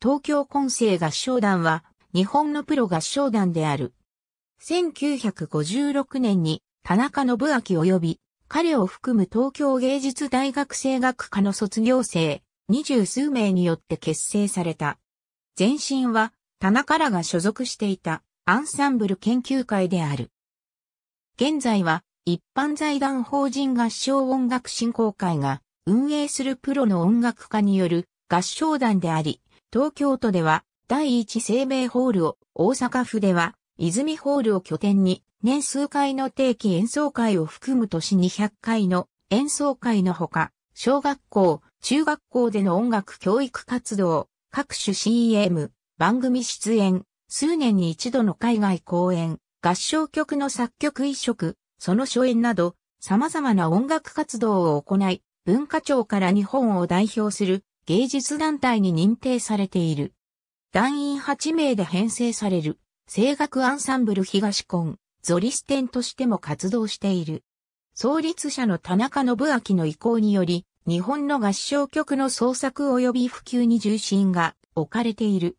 東京混声合唱団は日本のプロ合唱団である。1956年に田中信明及び彼を含む東京芸術大学声楽科の卒業生二十数名によって結成された。前身は田中らが所属していたアンサンブル研究会である。現在は一般財団法人合唱音楽振興会が運営するプロの音楽家による合唱団であり、東京都では第一生命ホールを、大阪府では泉ホールを拠点に年数回の定期演奏会を含む年200回の演奏会のほか、小学校、中学校での音楽教育活動、各種 CM、番組出演、数年に一度の海外公演、合唱曲の作曲移植、その初演など、様々な音楽活動を行い、文化庁から日本を代表する芸術団体に認定されている。団員8名で編成される、声楽アンサンブル東コン、ゾリステンとしても活動している。創立者の田中信明の意向により、日本の合唱曲の創作及び普及に重心が置かれている。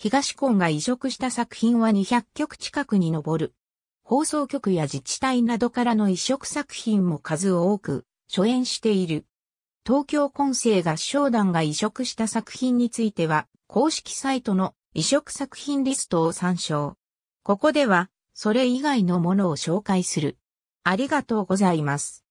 東コンが移植した作品は200曲近くに上る。放送局や自治体などからの移植作品も数多く、初演している。東京混成合唱団が移植した作品については、公式サイトの移植作品リストを参照。ここでは、それ以外のものを紹介する。ありがとうございます。